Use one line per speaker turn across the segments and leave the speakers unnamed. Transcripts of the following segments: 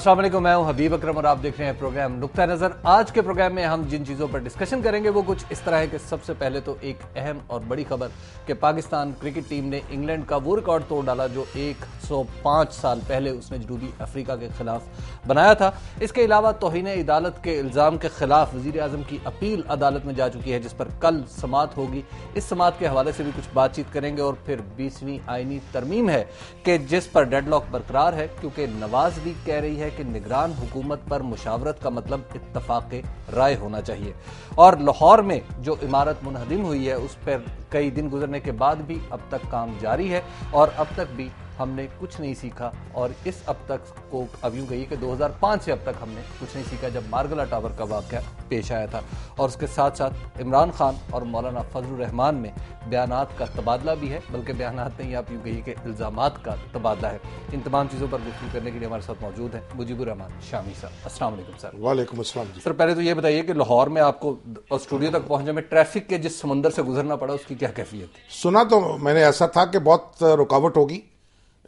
असल मैं हूं हबीब अकरम और आप देख रहे हैं प्रोग्राम नुकता नज़र आज के प्रोग्राम में हम जिन चीज़ों पर डिस्कशन करेंगे वो कुछ इस तरह है कि सबसे पहले तो एक अहम और बड़ी खबर कि पाकिस्तान क्रिकेट टीम ने इंग्लैंड का वो रिकॉर्ड तोड़ डाला जो 105 साल पहले उसने जनूबी अफ्रीका के खिलाफ बनाया था इसके अलावा तोहन अदालत के इल्ज़ाम के खिलाफ वजीर अजम की अपील अदालत में जा चुकी है जिस पर कल समात होगी इस समात के हवाले से भी कुछ बातचीत करेंगे और फिर बीसवीं आइनी तरमीम है कि जिस पर डेडलॉक बरकरार है क्योंकि नवाज भी कह रही है है कि निगरान हुकूमत पर मुशावरत का मतलब इतफाक राय होना चाहिए और लाहौर में जो इमारत मुनहदिम हुई है उस पर कई दिन गुजरने के बाद भी अब तक काम जारी है और अब तक भी हमने कुछ नहीं सीखा और इस अब तक को अब यूँ कही कि 2005 से अब तक हमने कुछ नहीं सीखा जब मारगला टावर का वाक़ पेश आया था और उसके साथ साथ इमरान खान और मौलाना फजल रहमान में बयान का तबादला भी है बल्कि बयान नहीं आप यूँ कही कि इल्ज़ाम का तबादला है इन तमाम चीज़ों पर गुफ्तु करने के लिए हमारे साथ मौजूद है मुजीबरहमान शामी साहब असल
सर वालेकुम सर
पहले तो ये बताइए कि लाहौर में आपको स्टूडियो तक पहुँचने में ट्रैफिक के जिस समंदर से गुजरना पड़ा उसकी क्या कैफियत
थी सुना तो मैंने ऐसा था कि बहुत रुकावट होगी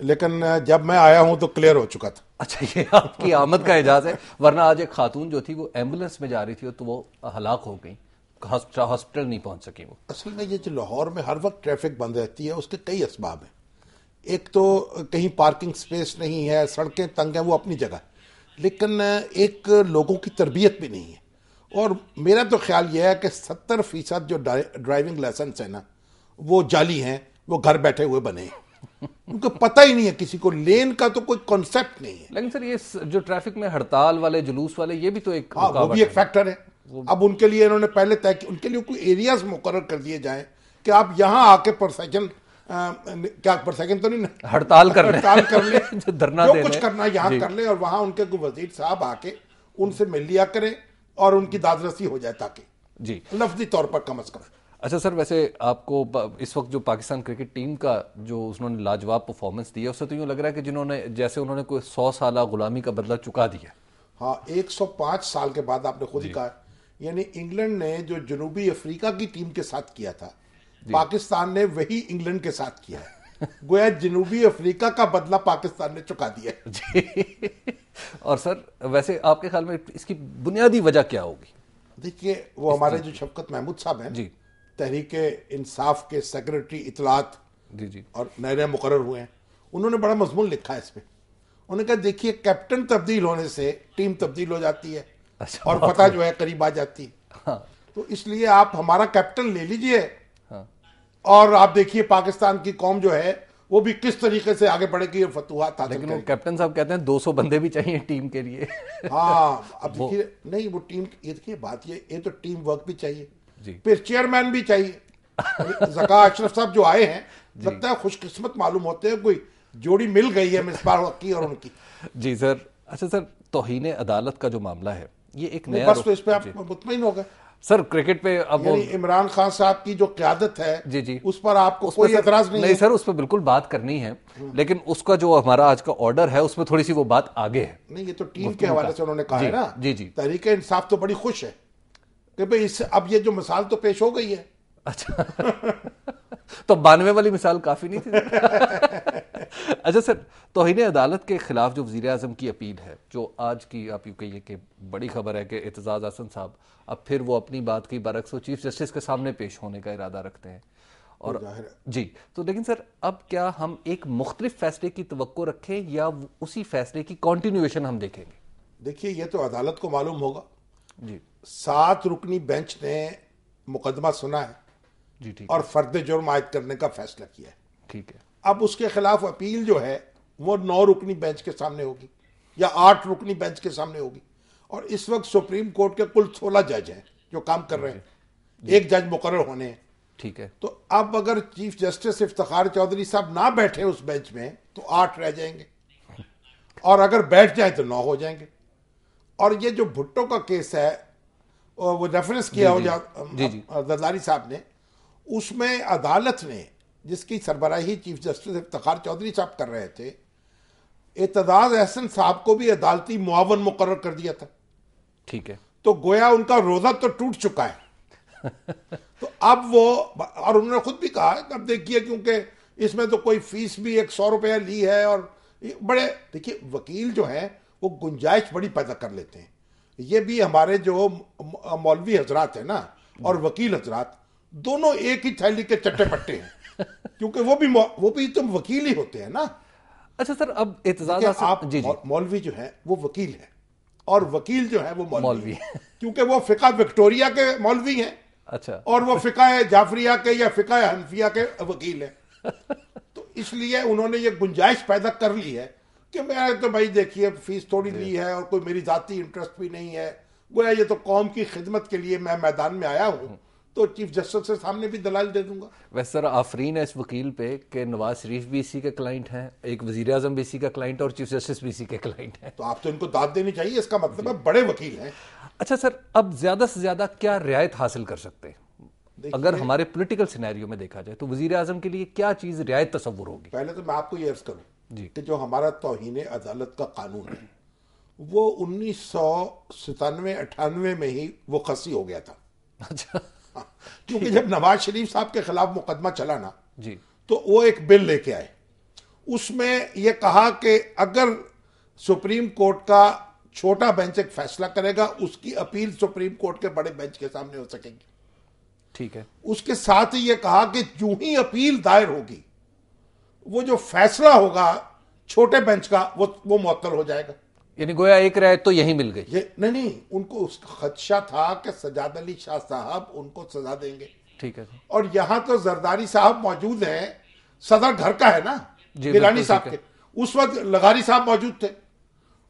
लेकिन जब मैं आया हूं तो क्लियर हो चुका था अच्छा ये आपकी
आमद का एजाज है वरना आज एक खातून जो थी वो एम्बुलेंस में जा रही थी तो वो हलाक हो गई हॉस्पिटल नहीं पहुंच सकी वो
असल में ये जो लाहौर में हर वक्त ट्रैफिक बंद रहती है उसके कई इसबाब हैं एक तो कहीं पार्किंग स्पेस नहीं है सड़कें तंग हैं वो अपनी जगह लेकिन एक लोगों की तरबियत भी नहीं है और मेरा तो ख्याल यह है कि सत्तर फीसद जो ड्राइविंग लाइसेंस है ना वो जाली हैं वो घर बैठे हुए बने हैं उनको पता ही नहीं है किसी को लेन का तो कोई कॉन्सेप्ट नहीं है लेकिन सर ये जो ट्रैफिक में हड़ताल वाले जुलूस वाले ये भी तो एक आ, हाँ, वो भी एक फैक्टर है अब उनके लिए इन्होंने पहले तय किया उनके लिए कोई एरियाज मुकर कर दिए जाए कि आप यहाँ आके पर सेकंड क्या पर सेकंड तो नहीं हड़ताल कर हड़ताल कर ले धरना जो कुछ करना यहाँ कर ले और वहाँ उनके वजीर साहब आके उनसे मिल लिया करें और उनकी दादरसी हो जाए ताकि जी लफ्जी तौर पर कम अज कम
अच्छा सर वैसे आपको इस वक्त जो पाकिस्तान क्रिकेट टीम का जो उन्होंने लाजवाब परफॉर्मेंस दी है उससे तो यूँ लग रहा है कि जिन्होंने जैसे उन्होंने कोई सौ साल गुलामी का बदला चुका दिया
हाँ एक सौ पाँच साल के बाद आपने खुद ही कहा यानी इंग्लैंड ने जो जनूबी अफ्रीका की टीम के साथ किया था पाकिस्तान ने वही इंग्लैंड के साथ किया है गोया जनूबी अफ्रीका का बदला पाकिस्तान ने चुका दिया जी और सर वैसे आपके ख्याल में इसकी बुनियादी वजह क्या होगी देखिए वो हमारे जो शफकत महमूद साहब हैं जी तहरीक इंसाफ के सेक्रेटरी इतलात जी जी और नए नए मुकर हुए हैं उन्होंने बड़ा मजमून लिखा है इसमें उन्होंने कहा देखिए कैप्टन तब्दील होने से टीम तब्दील हो जाती है अच्छा, और पता जो है करीब आ जाती है हाँ। तो इसलिए आप हमारा कैप्टन ले लीजिए हाँ। और आप देखिए पाकिस्तान की कौम जो है वो भी किस तरीके से आगे बढ़ेगी फतूहत लेकिन कैप्टन साहब कहते हैं 200 बंदे भी चाहिए टीम के लिए हाँ अब देखिए नहीं वो टीम ये देखिए बात ये ये तो टीम वर्क भी चाहिए फिर चेयरमैन भी चाहिए जका अशरफ साहब जो आए हैं लगता है खुशकिस्मत मालूम होते हैं कोई जोड़ी मिल गई है मिसबार की और उनकी
जी सर अच्छा सर तोहन अदालत का जो मामला है ये एक नया बस तो इस पे आप
मुतमिन हो गए
सर क्रिकेट पे अब
इमरान खान साहब की जो क्यादत है जी जी उस पर आपको उस कोई सर, नहीं नहीं
सर उस पर बिल्कुल बात करनी है हम्म। लेकिन उसका जो हमारा आज का ऑर्डर है उसमें थोड़ी सी वो बात आगे है
नहीं ये तो टीम के हवाले से उन्होंने कहा है ना जी जी तरीके इंसाफ तो बड़ी खुश है कि भाई इस अब ये जो मिसाल तो पेश हो गई है अच्छा तो बानवे वाली मिसाल काफ़ी नहीं थी
अच्छा सर तोहन अदालत के ख़िलाफ़ जो वज़ी अजम की अपील है जो आज की आप यू कहिए कि बड़ी खबर है कि एतजाज़ हसन साहब अब फिर वो अपनी बात की बरक्स वो चीफ़ जस्टिस के सामने पेश होने का इरादा रखते हैं और जी तो लेकिन सर अब क्या हम एक मुख्तलिफ फैसले
की तो रखें या उसी फैसले की कॉन्टिन्यूएशन हम देखेंगे देखिए यह तो अदालत को मालूम होगा जी सात रुकनी बेंच ने मुकदमा सुना है जी ठीक और फर्द जुर्म आयद करने का फैसला किया है ठीक है अब उसके खिलाफ अपील जो है वो नौ रुकनी बेंच के सामने होगी या आठ रुकनी बेंच के सामने होगी और इस वक्त सुप्रीम कोर्ट के कुल सोलह जज हैं जो काम कर रहे हैं एक जज मुकर होने हैं ठीक है तो अब अगर चीफ जस्टिस इफ्तार चौधरी साहब ना बैठे उस बेंच में तो आठ रह जाएंगे और अगर बैठ जाए तो नौ हो जाएंगे और ये जो भुट्टो का केस है और वो रेफरेंस किया हो
जरदारी
साहब ने उसमें अदालत ने जिसकी सरबराही चीफ जस्टिस इफ्तार चौधरी साहब कर रहे थे एतदाज अहसन साहब को भी अदालती मुआवन मुकर कर दिया था ठीक है तो गोया उनका रोजा तो टूट चुका है तो अब वो और उन्होंने खुद भी कहा अब देखिए क्योंकि इसमें तो कोई फीस भी एक सौ रुपया ली है और बड़े देखिए वकील जो है वो गुंजाइश बड़ी पैदा कर लेते हैं ये भी हमारे जो मौलवी हजरात है ना और वकील हजरात दोनों एक ही थैली के चट्टे पट्टे हैं क्योंकि वो भी वो भी तुम तो वकील ही होते हैं ना अच्छा सर अब इतजाज आप जी जी मौलवी जो है वो वकील है और वकील जो है वो मौलवी, है क्योंकि वो फिका विक्टोरिया के मौलवी हैं अच्छा और वो फिका जाफरिया के या फिका हनफिया के वकील है तो इसलिए उन्होंने ये गुंजाइश पैदा कर ली है कि मैं तो भाई देखिए फीस थोड़ी ली है और कोई मेरी ज़ाती इंटरेस्ट भी नहीं है गोया ये तो कौम की खिदमत के लिए मैं मैदान में आया हूँ हम्म। तो चीफ जस्टिस के सामने भी दलाल दे दूंगा
वैसे सर आफरीन है इस वकील पे कि नवाज शरीफ भी इसी के क्लाइंट हैं एक वजीर अजम भी इसी का क्लाइंट और चीफ जस्टिस भी इसी के क्लाइंट
हैं तो आप तो इनको दाद देनी चाहिए इसका मतलब है बड़े वकील हैं
अच्छा सर अब ज़्यादा से ज़्यादा क्या रियायत हासिल कर सकते
हैं अगर हमारे
पोलिटिकल सिनेरियो में देखा जाए तो वजीर अजम के लिए क्या चीज़ रियायत तस्वुर होगी
पहले तो मैं आपको ये अर्ज करूँ कि तो जो हमारा तोहन अदालत का कानून है वो उन्नीस सौ सतानवे अठानवे में ही वो खसी हो गया था अच्छा हाँ, क्योंकि जब नवाज शरीफ साहब के खिलाफ मुकदमा चला ना जी तो वो एक बिल लेके आए उसमें ये कहा कि अगर सुप्रीम कोर्ट का छोटा बेंच एक फैसला करेगा उसकी अपील सुप्रीम कोर्ट के बड़े बेंच के सामने हो सकेगी ठीक है उसके साथ ही ये कहा कि जो ही अपील दायर होगी वो जो फैसला होगा छोटे बेंच का वो वो मुअत्तल हो जाएगा यानी गोया एक राय तो यही मिल गई ये नहीं नहीं उनको खदशा था कि सजाद अली शाह साहब उनको सजा देंगे ठीक है और यहाँ तो जरदारी साहब मौजूद है सदर घर का है ना गिलानी साहब के उस वक्त लगारी साहब मौजूद थे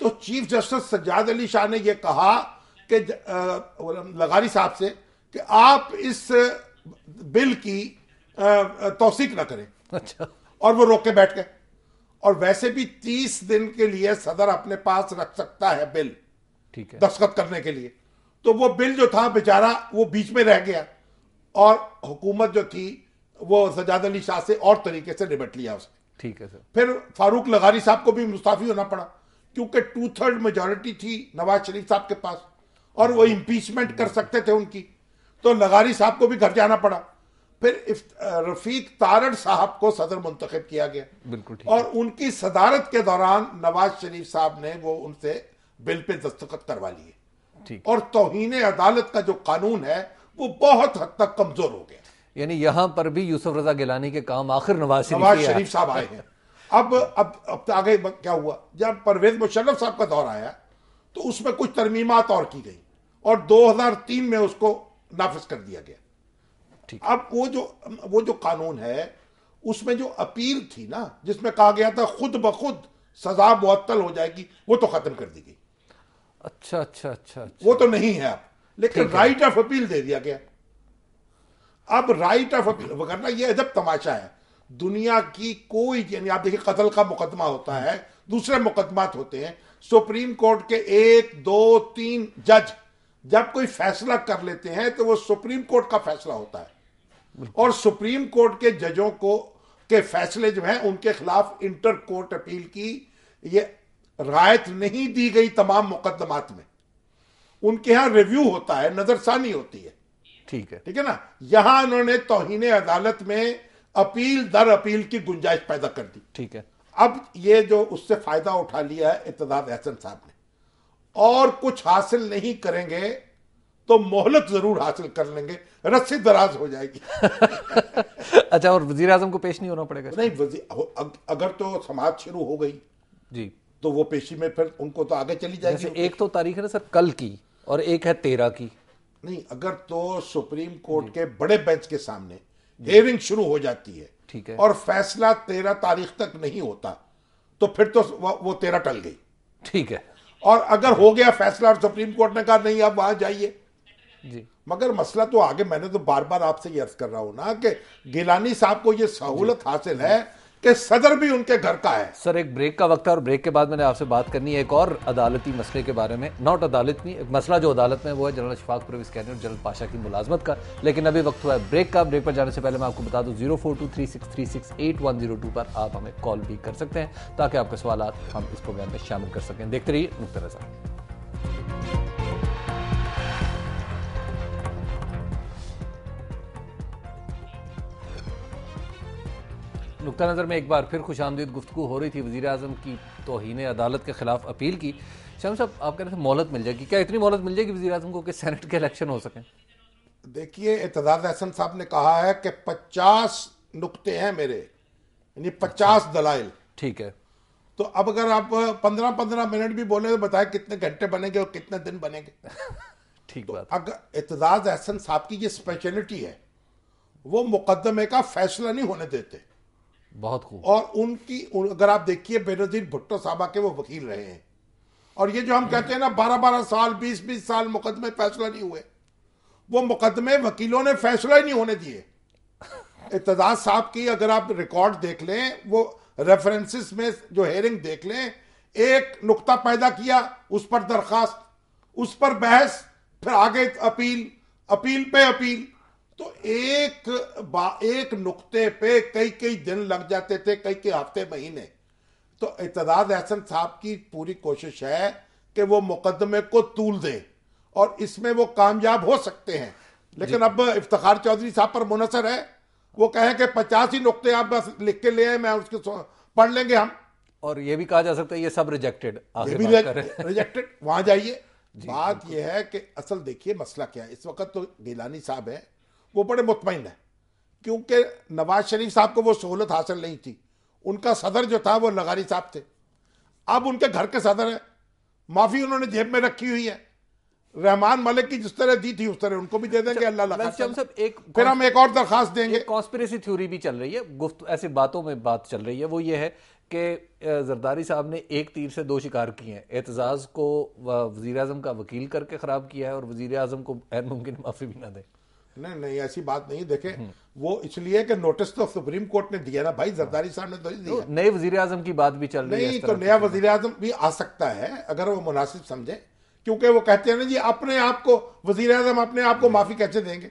तो चीफ जस्टिस सज्जाद अली शाह ने यह कहा कि लगारी साहब से कि आप इस बिल की तोसीक ना करें अच्छा और वो रोक के बैठ गए और वैसे भी तीस दिन के लिए सदर अपने पास रख सकता है बिल ठीक है दस्तखत करने के लिए तो वो बिल जो था बेचारा वो बीच में रह गया और हुकूमत जो थी वो सजाद अली शाह से और तरीके से निबट लिया उसने ठीक है सर फिर फारूक लगारी साहब को भी मुस्ताफी होना पड़ा क्योंकि टू थर्ड मेजोरिटी थी नवाज शरीफ साहब के पास और वो इम्पीचमेंट कर सकते थे उनकी तो लगारी साहब को भी घर जाना पड़ा फिर रफीक तारड़ साहब को सदर मुंतखब किया गया बिल्कुल और उनकी सदारत के दौरान नवाज शरीफ साहब ने वो उनसे बिल पे दस्तखत करवा
लिए
और तोहन अदालत का जो कानून है वो बहुत हद तक कमजोर हो गया
यानी यहां पर भी यूसुफ रजा गिलानी के काम आखिर नवाज नवाज शरीफ साहब आए हैं
अब अब अब तो आगे क्या हुआ जब परवेज मुशर्रफ साहब का दौर आया तो उसमें कुछ तरमीमत और की गई और 2003 में उसको नाफिज कर दिया गया अब वो जो वो जो कानून है उसमें जो अपील थी ना जिसमें कहा गया था खुद ब खुद सजा मुअत्तल हो जाएगी वो तो खत्म कर दी गई
अच्छा अच्छा अच्छा,
अच्छा। वो तो नहीं है अब लेकिन राइट ऑफ अपील दे दिया गया अब राइट ऑफ अपील वगरना यह अजब तमाशा है दुनिया की कोई यानी आप देखिए कत्ल का मुकदमा होता है दूसरे मुकदमात होते हैं सुप्रीम कोर्ट के एक दो तीन जज जब कोई फैसला कर लेते हैं तो वो सुप्रीम कोर्ट का फैसला होता है और सुप्रीम कोर्ट के जजों को के फैसले जो हैं उनके खिलाफ इंटर कोर्ट अपील की ये रायत नहीं दी गई तमाम मुकदमात में उनके यहां रिव्यू होता है नजरसानी होती है ठीक है ठीक है ना यहां उन्होंने तोहिने अदालत में अपील दर अपील की गुंजाइश पैदा कर दी ठीक है अब ये जो उससे फायदा उठा लिया है इतदाद एहसन साहब ने और कुछ हासिल नहीं करेंगे तो मोहलत जरूर हासिल कर लेंगे रस्सी दराज हो जाएगी अच्छा और वजीर आजम को पेश नहीं होना पड़ेगा नहीं वजी अगर तो समाज शुरू हो गई जी तो वो पेशी में फिर उनको तो आगे चली जाएगी एक तो तारीख है ना सर कल की और एक है तेरह की नहीं अगर तो सुप्रीम कोर्ट के बड़े बेंच के सामने हेयरिंग शुरू हो जाती है ठीक है और फैसला तेरह तारीख तक नहीं होता तो फिर तो वो तेरह टल गई ठीक है और अगर हो गया फैसला और सुप्रीम कोर्ट ने कहा नहीं आप वहां जाइए जी मगर मसला तो आगे मैंने तो बार बार आपसे ये अर्ज कर रहा हूँ ना कि गिलानी साहब को ये सहूलत हासिल है कि सदर भी उनके घर का है सर
एक ब्रेक का वक्त है और ब्रेक के बाद मैंने आपसे बात करनी है एक और अदालती मसले के बारे में नॉट अदालत में एक मसला जो अदालत में वो है जनरल शफाक परवेज कैदी और जनरल पाशा की मुलाजमत का लेकिन अभी वक्त हुआ है ब्रेक का ब्रेक पर जाने से पहले मैं आपको बता दूँ zero four two three six three six eight one zero two पर आप हमें कॉल भी कर सकते हैं ताकि आपके सवाल हम इस प्रोग्राम में शामिल कर सकें देखते रहिए साहब नुकता नज़र में एक बार फिर खुश आमदीद गुफ्तु हो रही थी वजी अजम की तोहन अदालत के खिलाफ अपील की शाम साहब आप कह रहे थे मोहलत मिल जाएगी क्या इतनी मोहलत मिल जाएगी वजी अजम को कि सैनट के इलेक्शन हो सकें
देखिए एतजाज अहसन साहब ने कहा है कि पचास नुकते हैं मेरे यानी पचास अच्छा। दलाइल ठीक है तो अब अगर आप पंद्रह पंद्रह मिनट भी बोले तो बताए कितने घंटे बनेंगे और कितने दिन बनेंगे ठीक तो अगर एतजाज अहसन साहब की ये स्पेशलिटी है वो मुकदमे का फैसला नहीं होने देते बहुत खूब और उनकी उन, अगर आप देखिए बेनजीर भुट्टो साहबा के वो वकील रहे हैं और ये जो हम कहते हैं ना बारह बारह साल बीस बीस साल मुकदमे फैसला नहीं हुए वो मुकदमे वकीलों ने फैसला ही नहीं होने दिए इतजाज साहब की अगर आप रिकॉर्ड देख लें वो रेफरेंसेस में जो हेयरिंग देख लें एक नुकता पैदा किया उस पर दरखास्त उस पर बहस फिर आगे अपील अपील पे अपील तो एक बा एक नुक्ते पे कई कई दिन लग जाते थे कई कई हफ्ते महीने तो इतदाद अहसन साहब की पूरी कोशिश है कि वो मुकदमे को तूल दें और इसमें वो कामयाब हो सकते हैं लेकिन अब इफ्तार चौधरी साहब पर मुनसर है वो कहें कि पचास ही नुकते आप बस लिख के ले आए मैं उसके पढ़ लेंगे हम और ये भी कहा जा सकता है ये सब रिजेक्टेड ये भी रिजेक्टेड वहां जाइए बात यह है कि असल देखिए मसला क्या है इस वक्त तो गिलानी साहब है वो बड़े मुतमिन हैं क्योंकि नवाज शरीफ साहब को वो सहूलत हासिल नहीं थी उनका सदर जो था वो लगारी साहब थे अब उनके घर के सदर हैं माफ़ी उन्होंने जेब में रखी हुई है रहमान मलिक की जिस तरह दी थी उस तरह उनको भी दे देंगे अच्छा, अल्लाह एक फिर हम एक और दरखास्त
देंगे कॉन्स्पिरेसी थ्योरी भी चल रही है गुफ्त ऐसी बातों में बात चल रही है वो ये है कि जरदारी साहब ने एक तीर से दो शिकार किए हैं एतजाज़ को वजीर अजम का वकील करके
ख़राब किया है और वजीर अजम को
मुमकिन माफ़ी भी ना दें
नहीं नहीं ऐसी बात नहीं देखे वो इसलिए कि नोटिस तो सुप्रीम कोर्ट ने दिया ना भाई जरदारी साहब ने तो ही दिया नए वजीर आजम की बात भी चल रही नहीं तो नया वजीर आजम भी आ सकता है अगर वो मुनासिब समझे क्योंकि वो कहते हैं ना जी अपने आप को वजीर आजम अपने आप को माफी कैसे देंगे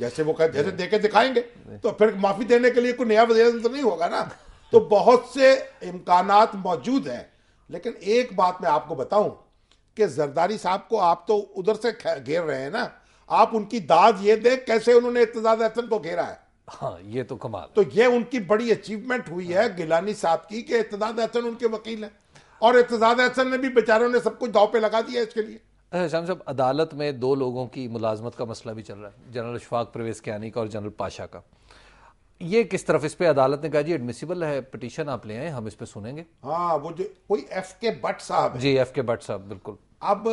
जैसे वो कहते जैसे देखे दिखाएंगे तो फिर माफी देने के लिए कोई नया वजी तो नहीं होगा ना तो बहुत से इम्कान मौजूद हैं लेकिन एक बात मैं आपको बताऊं कि जरदारी साहब को आप तो उधर से घेर रहे हैं ना आप उनकी दाद ये दें कैसे उन्होंने इतजाज अहसन को घेरा है
हाँ ये तो कमाल
तो ये उनकी बड़ी अचीवमेंट हुई हाँ। है गिलानी साहब की कि इतजाज अहसन उनके वकील हैं और इतजाज अहसन ने भी बेचारों ने सब कुछ दाव पे लगा दिया इसके लिए अच्छा, शाम साहब
अदालत में दो लोगों की मुलाजमत का मसला भी चल रहा है जनरल अशफाक परवेज कियानी का और जनरल पाशा का ये किस तरफ इस पे अदालत ने कहा जी एडमिसिबल है पिटीशन आप ले आए हम इस पे सुनेंगे
हाँ वो जो कोई एफ के भट्ट साहब जी
एफ के भट्ट साहब बिल्कुल
अब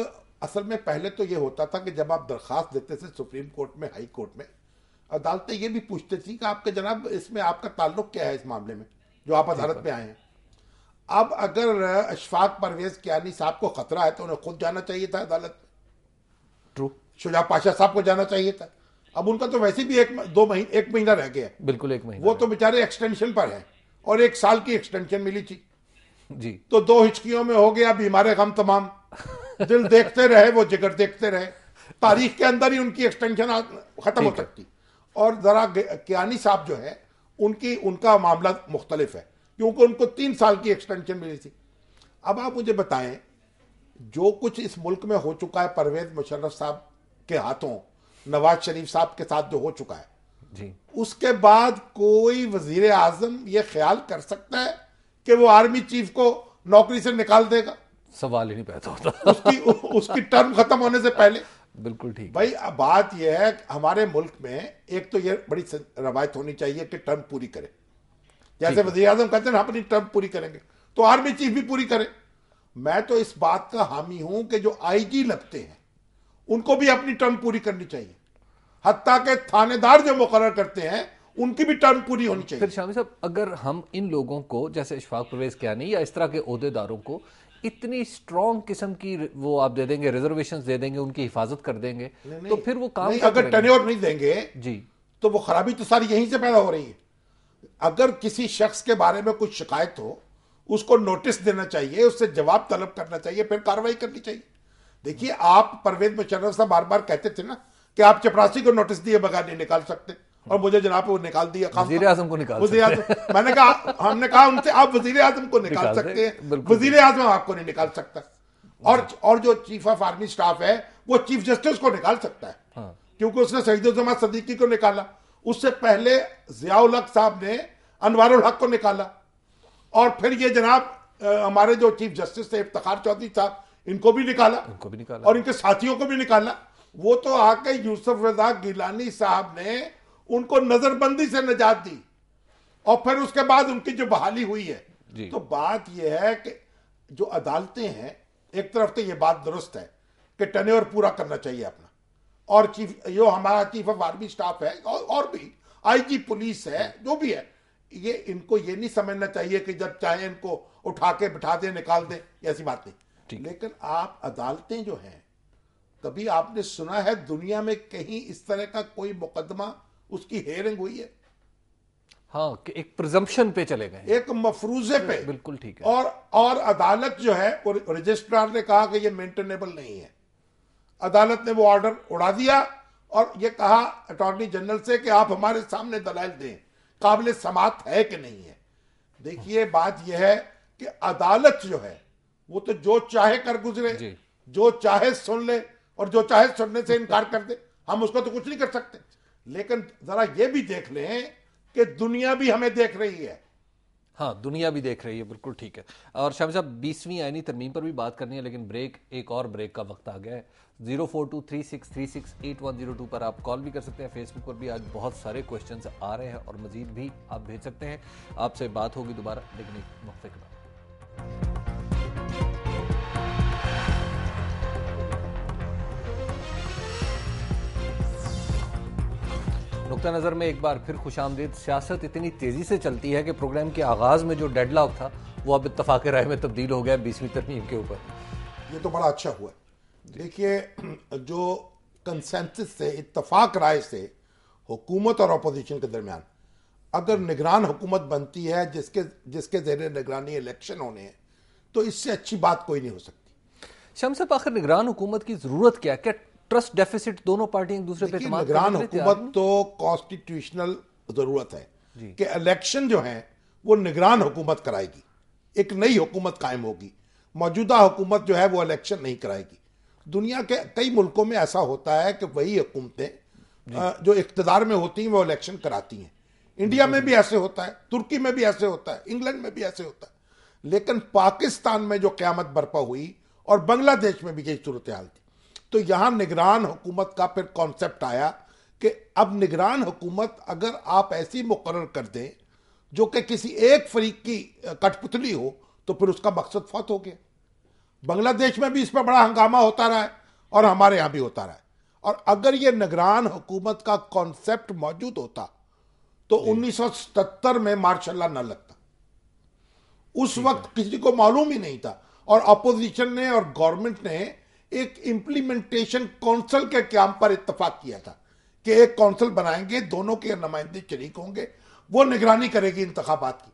असल में पहले तो ये होता था कि जब आप दरख्वास्त देते थे सुप्रीम कोर्ट में हाई कोर्ट में अदालतें ये भी पूछती थी कि आपके जनाब इसमें आपका ताल्लुक क्या है इस मामले में जो आप अदालत में आए हैं अब अगर अशफाक परवेज कियानी साहब को खतरा है तो उन्हें खुद जाना चाहिए था अदालत में ट्रू शुजा पाशा साहब को जाना चाहिए था अब उनका तो वैसे भी एक दो महीने एक महीना रह गया
बिल्कुल एक महीना वो
तो बेचारे एक्सटेंशन पर है और एक साल की एक्सटेंशन मिली थी जी तो दो हिचकियों में हो गया बीमारे गम तमाम दिल देखते रहे वो जिगर देखते रहे तारीख के अंदर ही उनकी एक्सटेंशन खत्म हो सकती और ज़रा कियानी साहब जो है उनकी उनका मामला मुख्तलिफ है क्योंकि उनको तीन साल की एक्सटेंशन मिली थी अब आप मुझे बताएं जो कुछ इस मुल्क में हो चुका है परवेज मुशर्रफ साहब के हाथों नवाज शरीफ साहब के साथ जो हो चुका है जी उसके बाद कोई वजीर आजम ये ख्याल कर सकता है कि वो आर्मी चीफ को नौकरी से निकाल देगा सवाल ही नहीं पैदा होता उसकी उ, उसकी टर्म खत्म होने से पहले बिल्कुल ठीक भाई अब बात यह है हमारे मुल्क में एक तो यह बड़ी रवायत होनी चाहिए कि टर्म पूरी करे जैसे वजी अजम कहते हैं अपनी टर्म पूरी करेंगे तो आर्मी चीफ भी पूरी करे मैं तो इस बात का हामी हूं कि जो आईजी लगते हैं उनको भी अपनी टर्म पूरी करनी चाहिए हत्या के थानेदार जो मुकर करते हैं उनकी भी टर्म पूरी होनी चाहिए फिर शामी साहब अगर हम इन लोगों
को जैसे इशफाक परवेज क्या नहीं या इस तरह के अहदेदारों को इतनी स्ट्रॉन्ग किस्म की वो आप दे देंगे रिजर्वेशन दे देंगे उनकी हिफाजत कर देंगे नहीं, तो फिर वो काम अगर टर्नओवर नहीं देंगे जी
तो वो खराबी तो सारी यहीं से पैदा हो रही है अगर किसी शख्स के बारे में कुछ शिकायत हो उसको नोटिस देना चाहिए उससे जवाब तलब करना चाहिए फिर कार्रवाई करनी चाहिए देखिए आप परवेज मुशर्रफ साहब बार बार कहते थे ना कि आप चपरासी को नोटिस दिए बगैर नहीं निकाल सकते और मुझे जनाब वो निकाल दिया काम वजीर आजम को निकाल वजीर आजम मैंने कहा हमने कहा उनसे आप वजीर आजम को निकाल, सकते हैं वजीर आजम आपको नहीं निकाल सकता और और जो चीफ ऑफ आर्मी स्टाफ है वो चीफ जस्टिस को निकाल सकता है हाँ। क्योंकि उसने सईदुलजमा सदीकी को निकाला उससे पहले जियाउल हक साहब ने अनवर हक को निकाला और फिर ये जनाब हमारे जो चीफ जस्टिस थे इफ्तार चौधरी साहब इनको भी निकाला
इनको भी निकाला और
इनके साथियों को भी निकाला वो तो आके यूसुफ रजा गिलानी साहब ने उनको नजरबंदी से निजात दी और फिर उसके बाद उनकी जो बहाली हुई है तो बात यह है कि जो अदालतें हैं एक तरफ तो यह बात दुरुस्त है कि टनेवर पूरा करना चाहिए अपना और चीफ जो हमारा चीफ ऑफ आर्मी स्टाफ है और, और भी आईजी पुलिस है जो भी है ये इनको ये नहीं समझना चाहिए कि जब चाहे इनको उठा के बिठा दे निकाल दे ऐसी बात नहीं लेकिन आप अदालतें जो हैं कभी आपने सुना है दुनिया में कहीं इस तरह का कोई मुकदमा उसकी हेयरिंग हुई है हाँ एक प्रिजम्पशन पे चले गए एक मफरूजे पे बिल्कुल ठीक है और और अदालत जो है रजिस्ट्रार ने कहा कि ये मेंटेनेबल नहीं है अदालत ने वो ऑर्डर उड़ा दिया और ये कहा अटॉर्नी जनरल से कि आप हमारे सामने दलाल दें काबिल समात है कि नहीं है देखिए बात यह है कि अदालत जो है वो तो जो चाहे कर गुजरे जो चाहे सुन ले और जो चाहे सुनने से इनकार कर दे हम उसको तो कुछ नहीं कर सकते लेकिन जरा यह भी देख लें कि दुनिया भी हमें देख रही है
हाँ दुनिया भी देख रही है बिल्कुल ठीक है और शाम साहब बीसवीं आईनी तरमीम पर भी बात करनी है लेकिन ब्रेक एक और ब्रेक का वक्त आ गया है zero four two three six three six eight one zero two पर आप कॉल भी कर सकते हैं फेसबुक पर भी आज बहुत सारे क्वेश्चन आ रहे हैं और मजीद भी आप भेज सकते हैं आपसे बात होगी दोबारा लेकिन एक वक्त के बाद नुकता नज़र में एक बार फिर खुश आमदीद सियासत इतनी तेज़ी से चलती है कि प्रोग्राम के आगाज़ में जो डेडलॉक था वो अब इतफाक़ राय में तब्दील हो गया बीसवीं तरमीम के ऊपर
ये तो बड़ा अच्छा हुआ देखिए जो कंसेंसस से इतफाक़ राय से हुकूमत और अपोजिशन के दरमियान अगर निगरान हुकूमत बनती है जिसके जिसके जरिए निगरानी इलेक्शन होने हैं तो इससे अच्छी बात कोई नहीं हो सकती
शमसब आखिर निगरान हुकूमत की ज़रूरत क्या क्या
ट्रस्ट डेफिसिट दोनों पार्टी एक दूसरे पे निगरान हुकूमत तो कॉन्स्टिट्यूशनल जरूरत है कि इलेक्शन जो है वो निगरान हुकूमत कराएगी एक नई हुकूमत कायम होगी मौजूदा हुकूमत जो है वो इलेक्शन नहीं कराएगी दुनिया के कई मुल्कों में ऐसा होता है कि वही हुकूमतें जो इकतदार में होती हैं वो इलेक्शन कराती हैं इंडिया में भी ऐसे होता है तुर्की में भी ऐसे होता है इंग्लैंड में भी ऐसे होता है लेकिन पाकिस्तान में जो क्यामत बर्पा हुई और बांग्लादेश में भी यही सूरत हाल थी तो यहां निगरान हुकूमत का फिर कॉन्सेप्ट आया कि अब निगरान हुकूमत अगर आप ऐसी मुकर कर दें जो कि किसी एक फरीक की कठपुतली हो तो फिर उसका मकसद फौत हो गया बांग्लादेश में भी इस पर बड़ा हंगामा होता रहा है और हमारे यहां भी होता रहा है और अगर ये निगरान हुकूमत का कॉन्सेप्ट मौजूद होता तो 1977 में मार्शल न लगता उस वक्त किसी को मालूम ही नहीं था और अपोजिशन ने और गवर्नमेंट ने एक इम्प्लीमेंटेशन काउंसिल के क्याम पर इतफाक किया था कि एक काउंसिल बनाएंगे दोनों के नुमाइंदे शरीक होंगे वो निगरानी करेगी इंतबात की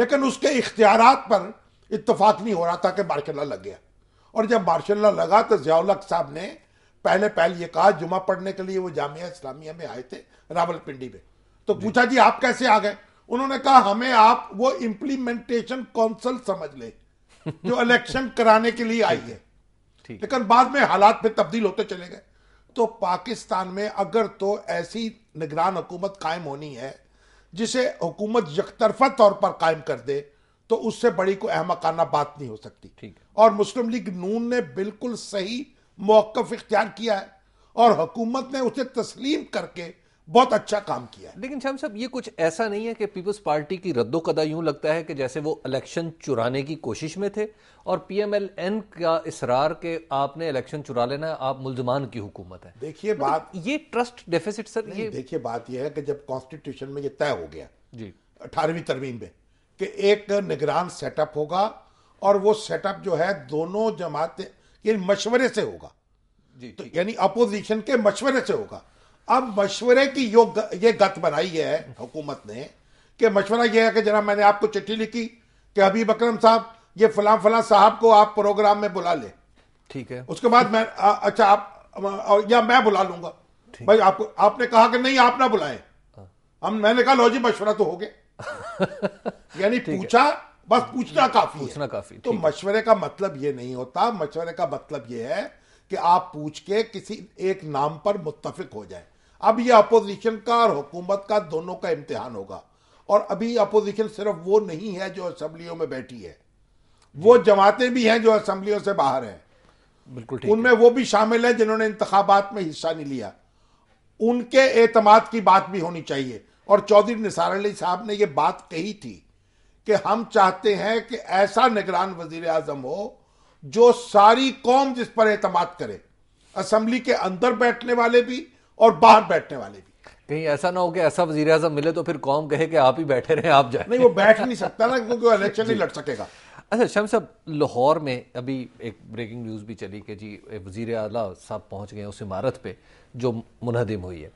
लेकिन उसके इख्तियार पर इतफाक नहीं हो रहा था कि मार्शाला लग गया और जब मार्शाला लगा तो जियाउलक साहब ने पहले पहल ये कहा जुमा पढ़ने के लिए वो जामिया इस्लामिया में आए थे रावलपिंडी में तो पूछा जी आप कैसे आ गए उन्होंने कहा हमें आप वो इम्प्लीमेंटेशन काउंसिल समझ ले जो इलेक्शन कराने के लिए आई है लेकिन बाद में हालात फिर तब्दील होते चले गए तो पाकिस्तान में अगर तो ऐसी निगरान हुकूमत कायम होनी है जिसे हुकूमत यकतरफा तौर पर कायम कर दे तो उससे बड़ी कोई अहमकाना बात नहीं हो सकती ठीक और मुस्लिम लीग नून ने बिल्कुल सही मौकफ इख्तियार किया है और हुकूमत ने उसे तस्लीम करके बहुत अच्छा काम किया है लेकिन शाम साहब ये
कुछ ऐसा नहीं है कि पीपल्स पार्टी की रद्दोकदा यूं लगता है कि जैसे वो इलेक्शन चुराने की कोशिश में थे और पीएमएलएन का इसरार के आपने इलेक्शन चुरा लेना है आप मुलजमान की हुकूमत है
देखिए बात मतलब ये ट्रस्ट डेफिसिट सर ये देखिए बात यह है कि जब कॉन्स्टिट्यूशन में ये तय हो गया जी अठारहवीं तरवीम में कि एक निगरान सेटअप होगा और वो सेटअप जो है दोनों जमातें मशवरे से होगा जी तो यानी अपोजिशन के मशवरे से होगा अब मशवरे की योग ये गत बनाई है हुकूमत ने कि मशवरा यह है कि जना मैंने आपको चिट्ठी लिखी कि हबीब अकरम साहब ये फला फला साहब को आप प्रोग्राम में बुला ले ठीक है उसके बाद मैं आ, अच्छा आप या मैं बुला लूंगा भाई आपको आपने कहा कि नहीं आप ना बुलाएं हम मैंने कहा लो जी मशवरा तो हो गया यानी पूछा बस पूछना काफी पूछना काफी तो मशवरे का मतलब ये नहीं होता मशवरे का मतलब ये है कि आप पूछ के किसी एक नाम पर मुत्तफिक हो जाए अब यह अपोजिशन का और हुकूमत का दोनों का इम्तिहान होगा और अभी अपोजिशन सिर्फ वो नहीं है जो असम्बलियों में बैठी है वो जमातें भी हैं जो असम्बलियों से बाहर हैं बिल्कुल उनमें वो भी शामिल हैं जिन्होंने इंतबात में हिस्सा नहीं लिया उनके एतमाद की बात भी होनी चाहिए और चौधरी निसार अली साहब ने ये बात कही थी कि हम चाहते हैं कि ऐसा निगरान वजीर आजम हो जो सारी कौम जिस पर एतमाद करे असम्बली के अंदर बैठने वाले भी और बाहर बैठने वाले भी
कहीं ऐसा ना हो कि ऐसा वजीर अजम मिले तो फिर कौम कहे कि आप ही बैठे रहे आप जाए नहीं वो बैठ नहीं सकता
ना क्योंकि वो इलेक्शन नहीं लड़
सकेगा अच्छा शम साहब लाहौर में अभी एक ब्रेकिंग न्यूज़ भी चली कि जी वजीर अला साहब पहुंच गए उस इमारत पे जो मुनहदिम हुई है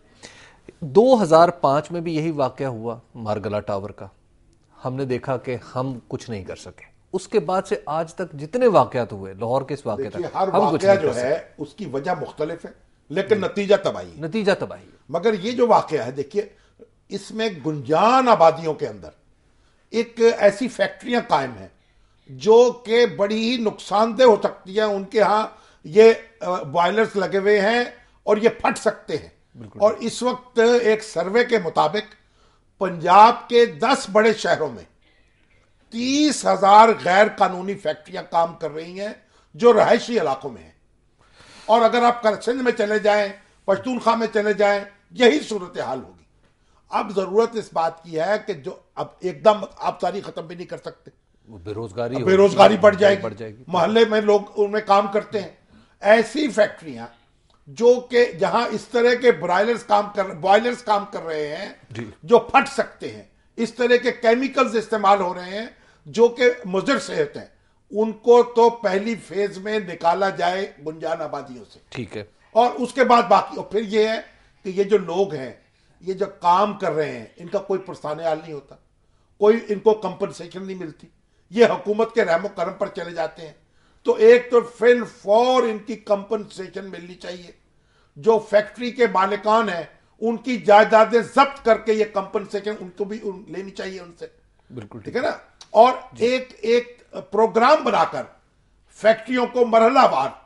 2005 में भी यही वाक्य हुआ मारगला टावर का हमने देखा कि हम कुछ नहीं कर सके उसके बाद से
आज तक जितने वाकत हुए लाहौर के इस वाक्य तक हर हम कुछ जो है उसकी वजह मुख्तलिफ है लेकिन नतीजा तबाही नतीजा तबाही मगर ये जो वाक़ है देखिए इसमें गुंजान आबादियों के अंदर एक ऐसी फैक्ट्रियां कायम है जो कि बड़ी ही नुकसानदेह हो सकती हैं उनके यहाँ ये बॉयलर्स लगे हुए हैं और ये फट सकते हैं और इस वक्त एक सर्वे के मुताबिक पंजाब के दस बड़े शहरों में तीस हजार गैर कानूनी फैक्ट्रियां काम कर रही हैं जो रहायशी इलाकों में हैं और अगर आप करसन में चले जाएं पश्तूनखा में चले जाएं यही सूरत हाल होगी अब ज़रूरत इस बात की है कि जो अब एकदम आप सारी ख़त्म भी नहीं कर सकते
बेरोजगारी बेरोजगारी बढ़ जाएगी बढ़ जाएगी
मोहल्ले में लोग उनमें काम करते हैं ऐसी फैक्ट्रियां जो कि जहां इस तरह के ब्रायलर्स काम कर बॉयलर्स काम कर रहे हैं जो फट सकते हैं इस तरह के केमिकल्स इस्तेमाल हो रहे हैं जो कि मुजर सेहत हैं उनको तो पहली फेज में निकाला जाए गुंजान आबादियों से ठीक है और उसके बाद बाकी और फिर ये है कि ये जो लोग हैं ये जो काम कर रहे हैं इनका कोई प्रस्थान हाल नहीं होता कोई इनको कंपनसेशन नहीं मिलती ये हुकूमत के रहमो करम पर चले जाते हैं तो एक तो फिल फॉर इनकी कंपनसेशन मिलनी चाहिए जो फैक्ट्री के मालिकान हैं उनकी जायदादें जब्त करके ये कंपनसेशन उनको भी लेनी चाहिए उनसे बिल्कुल ठीक है ना और एक एक प्रोग्राम बनाकर फैक्ट्रियों को मरहलावार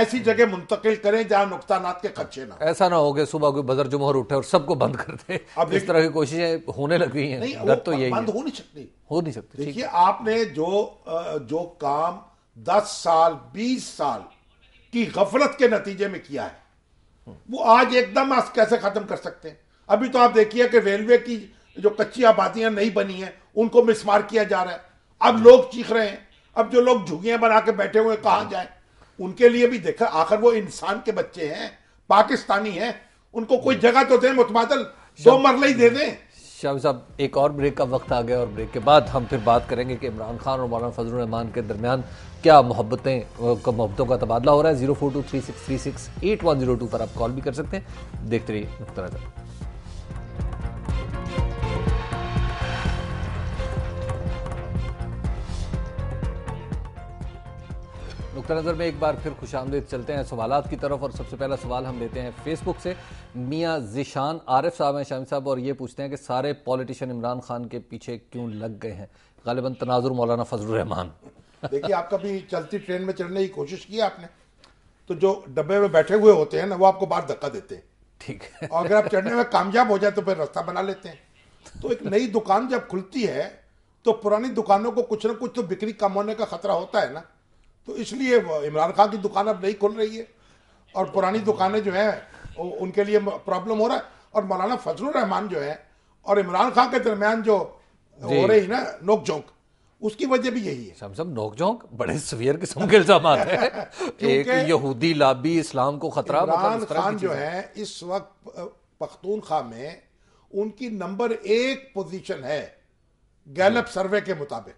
ऐसी जगह मुंतकिल करें जहां नुकसानात के खर्चे ना
ऐसा ना हो गया सुबह कोई बजर जुमहर उठे और सबको बंद कर दे अब इस तरह की कोशिशें होने लग गई हैं नहीं, तो यही बंद हो नहीं सकती हो नहीं सकती
देखिए आपने जो जो काम दस साल बीस साल की गफलत के नतीजे में किया है वो आज एकदम आज कैसे खत्म कर सकते हैं अभी तो आप देखिए कि रेलवे की जो कच्ची आबादियां नहीं बनी है उनको मिसमार किया जा रहा है अब लोग चीख रहे हैं अब जो लोग झुगियां बना के बैठे हुए कहाँ जाए उनके लिए भी देखा आखिर वो इंसान के बच्चे हैं पाकिस्तानी हैं उनको कोई जगह तो दें मुतमादल दो मरले ही दे दें
शाह साहब एक और ब्रेक का वक्त आ गया और ब्रेक के बाद हम फिर बात करेंगे कि इमरान खान और मौलाना रहमान के दरमियान क्या मोहब्बतें मोहब्बतों का तबादला हो रहा है zero four two three six three six eight one zero two पर आप कॉल भी कर सकते हैं देखते रहिए मुख्तार नुकता नज़र में एक बार फिर खुश आमदेद चलते हैं सवाल की तरफ और सबसे पहला सवाल हम लेते हैं फेसबुक से मियाँ जिशान आरिफ साहब हैं शामी साहब और ये पूछते हैं कि सारे पॉलिटिशियन इमरान खान के पीछे क्यों लग गए हैं गालिबा तनाजुर मौलाना फजलरहमान
देखिए आपका भी चलती ट्रेन में चढ़ने की कोशिश की आपने तो जो डब्बे में बैठे हुए होते हैं ना वो आपको बाहर धक्का देते हैं ठीक है और अगर आप चढ़ने में कामयाब हो जाए तो फिर रास्ता बना लेते हैं तो एक नई दुकान जब खुलती है तो पुरानी दुकानों को कुछ ना कुछ तो बिक्री कम होने का खतरा होता है ना तो इसलिए इमरान खान की दुकान अब नहीं खुल रही है और पुरानी दुकानें जो हैं उनके लिए प्रॉब्लम हो रहा है और मौलाना फजल रहमान जो है और इमरान खान के दरमियान जो हो रही ना नोकझोंक उसकी वजह भी यही है
समसम नोकझोंक बड़े सवियर किस्म के इल्जाम है एक यहूदी लाबी इस्लाम को खतरा मतलब इमरान खान जो है
इस वक्त पख्तूनख्वा में उनकी नंबर एक पोजीशन है गैलप सर्वे के मुताबिक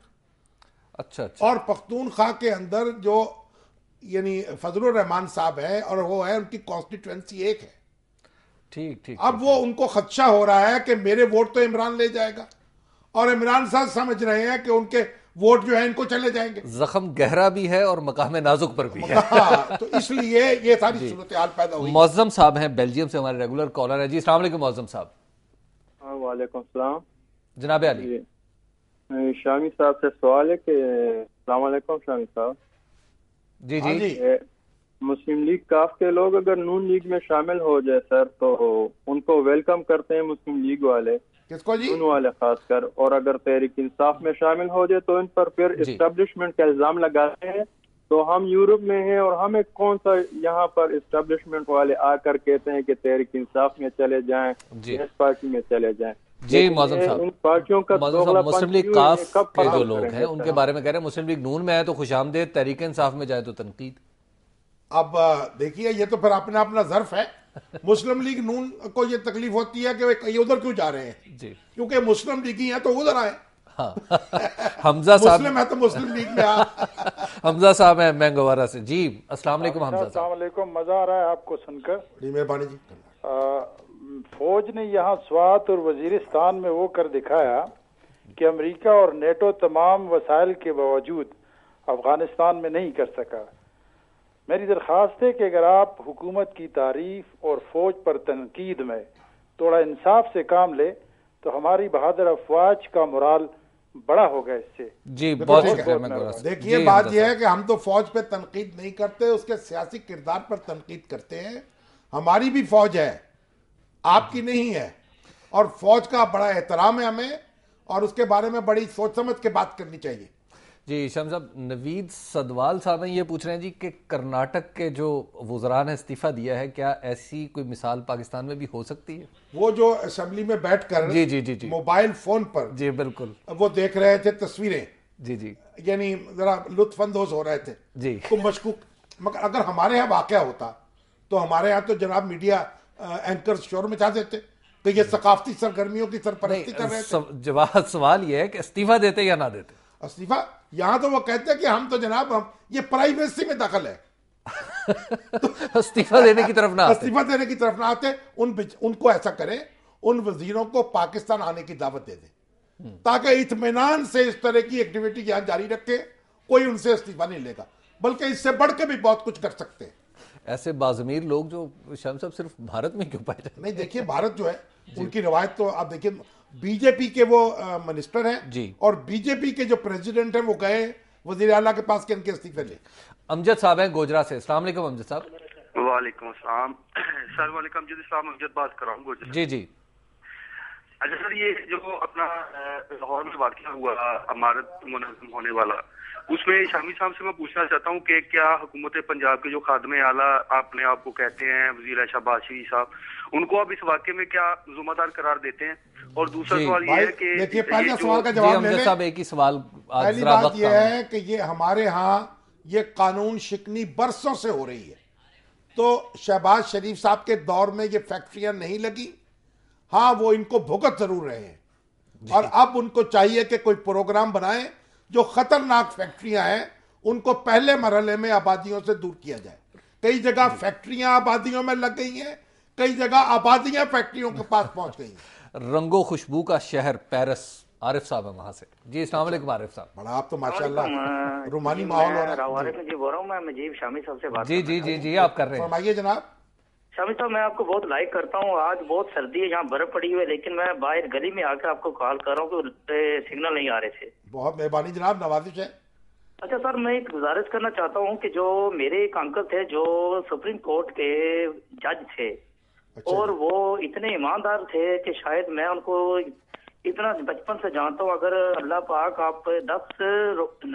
अच्छा, अच्छा और पख्तून खा के अंदर जो यानी फजल रहमान साहब है और वो है उनकी कॉन्स्टिट्यूंसी एक है
ठीक ठीक अब
ठीक, वो उनको खदशा हो रहा है कि मेरे वोट तो इमरान ले जाएगा और इमरान साहब समझ रहे हैं कि उनके वोट जो है इनको चले जाएंगे
जख्म गहरा भी है और मकाम नाजुक पर भी है हाँ,
तो इसलिए ये सारी सूरत हाल
पैदा हुई मौजम साहब हैं बेल्जियम से हमारे रेगुलर कॉलर है जी इस्लाम मौजम साहब
हाँ, वालेकुम
जनाब अली शामी साहब से सवाल है कि सलामकुम शामी साहब जी जी, हाँ जी। मुस्लिम लीग काफ के लोग अगर नून लीग में शामिल हो जाए सर तो उनको वेलकम करते हैं मुस्लिम लीग वाले किसको जी
नून वाले खासकर और अगर तहरीक इंसाफ में शामिल हो जाए तो इन पर फिर इस्टेब्लिशमेंट का इल्जाम लगाते हैं तो हम यूरोप में हैं और हमें कौन सा यहाँ पर इस्टेब्लिशमेंट वाले आकर कहते हैं कि तहरीक इंसाफ में चले जाए पार्टी में चले जाए जी मौजम साहब पार्टियों का मौजम साहब मुस्लिम लीग काफ के जो लोग हैं उनके बारे
में कह रहे हैं मुस्लिम लीग नून में आए तो खुश आमदेद तहरीक इंसाफ में जाए तो तनकीद
अब देखिए ये तो फिर अपना अपना जर्फ है मुस्लिम लीग नून को ये तकलीफ होती है कि वे कहीं उधर क्यों जा रहे हैं जी क्योंकि मुस्लिम लीग ही है तो उधर आए हाँ। हमजा साहब मुस्लिम है तो मुस्लिम लीग में
हमजा साहब है मैंगोवारा से जी असला मजा अच्छा, आ रहा
है आपको सुनकर बड़ी मेहरबानी जी फौज ने यहाँ स्वात और वजीरिस्तान में वो कर दिखाया कि अमेरिका और नेटो तमाम वसाइल के बावजूद अफगानिस्तान में नहीं कर सका मेरी दरख्वास्त है कि अगर आप हुकूमत की तारीफ और फौज पर तनकीद में थोड़ा इंसाफ से काम ले तो हमारी बहादुर अफवाज का मुराल बड़ा होगा इससे जी बहुत देखिए बात यह है कि हम तो फौज पर तनकीद नहीं करते उसके सियासी किरदार पर तनकीद करते हैं हमारी भी फौज है आपकी नहीं है और फौज का बड़ा एहतराम है हमें और उसके बारे में बड़ी सोच समझ के बात करनी चाहिए
जी शाम साहब नवीद सदवाल साहब ये पूछ रहे हैं जी कि कर्नाटक के जो वजरा ने इस्तीफा दिया है क्या
ऐसी कोई मिसाल पाकिस्तान में भी हो सकती है वो जो असम्बली में बैठ कर जी जी जी, जी। मोबाइल फोन पर जी बिल्कुल वो देख रहे थे तस्वीरें जी जी यानी जरा लुत्फानंदोज हो रहे थे जी तो मशकूक मगर अगर हमारे यहाँ वाक़ होता तो हमारे यहाँ तो जनाब मीडिया एंकर शोर में जा देते तो ये सकाफती सरगर्मियों की सरपरस्ती कर रहे
थे जवाब सवाल ये है कि इस्तीफा देते या ना देते
इस्तीफा यहाँ तो वो कहते हैं कि हम तो जनाब हम ये प्राइवेसी में दखल है
इस्तीफा देने की तरफ ना इस्तीफा
देने की तरफ ना आते उन उनको ऐसा करें उन वजीरों को पाकिस्तान आने की दावत दे दें हम्म। ताकि इतमान से इस तरह की एक्टिविटी यहां जारी रखें कोई उनसे इस्तीफा नहीं लेगा बल्कि इससे बढ़ के भी बहुत कुछ कर सकते हैं ऐसे बाजमीर लोग जो शाम साहब सिर्फ भारत में क्यों पाए जाते नहीं देखिए भारत जो है उनकी रवायत तो आप देखिए बीजेपी के वो मिनिस्टर हैं जी और बीजेपी के जो प्रेसिडेंट हैं वो गए वजीर अला के पास के इनके इस्तीफे ले
अमजद साहब हैं गोजरा से अस्सलाम वालेकुम अमजद साहब वालेकुम सर वालेकुम अमजद साहब अमजद बात कर रहा हूँ जी जी अच्छा सर ये जो
अपना लाहौर में वाक़ हुआ अमारत मुनजम होने वाला उसमें शामी साहब से मैं पूछना चाहता हूँ कि क्या हुकूमत पंजाब के जो खादम आला आपने आपको कहते हैं वजीर शरीफ साहब उनको आप इस वाक्य में क्या जुम्मेदार करार देते हैं और दूसरा सवाल ये है कि देखिए पहले सवाल का जवाब ले साहब
एक ही सवाल पहली बात यह है
कि ये हमारे यहाँ ये कानून शिकनी बरसों से हो रही है तो शहबाज शरीफ साहब के दौर में ये फैक्ट्रियां नहीं लगी हाँ वो इनको भुगत जरूर रहे हैं और अब उनको चाहिए कि कोई प्रोग्राम बनाए जो खतरनाक फैक्ट्रियां हैं उनको पहले मरहले में आबादियों से दूर किया जाए कई जगह फैक्ट्रियां आबादियों में लग गई हैं कई जगह आबादियां फैक्ट्रियों के पास पहुंच गई
हैं रंगो खुशबू का शहर पेरिस आरिफ साहब है वहां से जी इस्लाम अच्छा। वालेकुम आरिफ साहब बड़ा आप तो माशाल्लाह रुमानी माहौल हो रहा
है जी
जी जी जी जी आप कर रहे हैं फरमाइए
जनाब शामिल साहब मैं आपको बहुत लाइक करता हूँ आज बहुत सर्दी है यहाँ बर्फ पड़ी हुई है लेकिन मैं बाहर गली में आकर आपको कॉल कर रहा हूँ कि सिग्नल नहीं आ रहे थे बहुत मेहरबानी जनाब नवाजिश है अच्छा सर मैं एक गुजारिश करना चाहता हूँ कि जो मेरे एक अंकल थे जो सुप्रीम कोर्ट के जज थे अच्छा। और वो इतने ईमानदार थे कि शायद मैं उनको इतना बचपन से जानता हूँ अगर अल्लाह पाक आप दस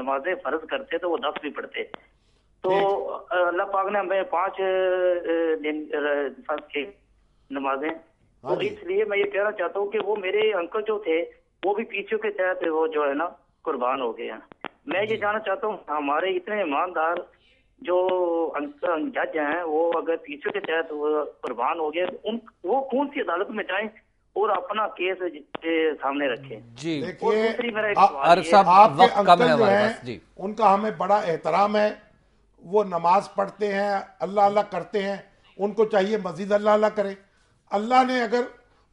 नमाजें फर्ज करते तो वो दस भी पढ़ते तो अल्लाह पाक ने हमें पांच दिन नमाजें तो हाँ इसलिए मैं ये कहना चाहता हूँ कि वो मेरे अंकल जो थे वो भी पीछे के तहत वो जो है ना कुर्बान हो गए हैं मैं ये जानना चाहता हूँ हमारे इतने ईमानदार जो अं, अं, जज हैं वो अगर पीछे के तहत कुर्बान हो गए उन वो कौन सी अदालत में जाए और अपना केस सामने रखें
जी देखिए
मेरा एक अंकल जो है उनका हमें बड़ा एहतराम है वो नमाज़ पढ़ते हैं अल्लाह अल्लाह करते हैं उनको चाहिए मज़ीद अल्लाह अल्लाह करें अल्लाह ने अगर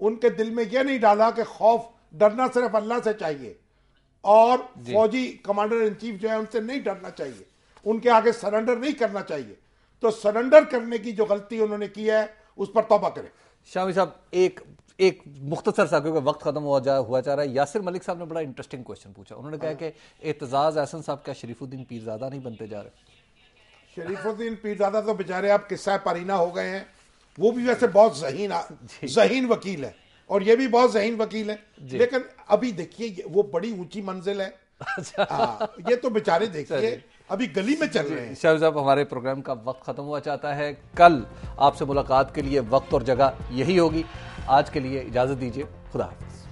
उनके दिल में यह नहीं डाला कि खौफ डरना सिर्फ अल्लाह से चाहिए और फौजी कमांडर इन चीफ जो है उनसे नहीं डरना चाहिए उनके आगे सरेंडर नहीं करना चाहिए तो सरेंडर करने की जो गलती उन्होंने की है उस पर तोबा करें शामी साहब एक एक
मुख्तसर सा क्योंकि वक्त खत्म हुआ जा हुआ जा रहा है यासिर मलिक साहब ने बड़ा इंटरेस्टिंग क्वेश्चन पूछा उन्होंने कहा हाँ। कि एतजाज़ एहसन साहब क्या शरीफुद्दीन पीरजादा
नहीं बनते जा रहे शरीफुद्दीन पीरजादा तो बेचारे आप किस्सा परीना हो गए हैं वो भी वैसे बहुत जहीन जहीन वकील है और ये भी बहुत जहीन वकील है लेकिन अभी देखिए वो बड़ी ऊंची मंजिल है आ, अच्छा। हाँ, ये तो बेचारे देखिए अभी गली में चल रहे हैं
शाह साहब हमारे प्रोग्राम का वक्त खत्म हुआ चाहता है कल आपसे मुलाकात के लिए वक्त और जगह यही होगी आज के लिए इजाजत दीजिए खुदा हाफिज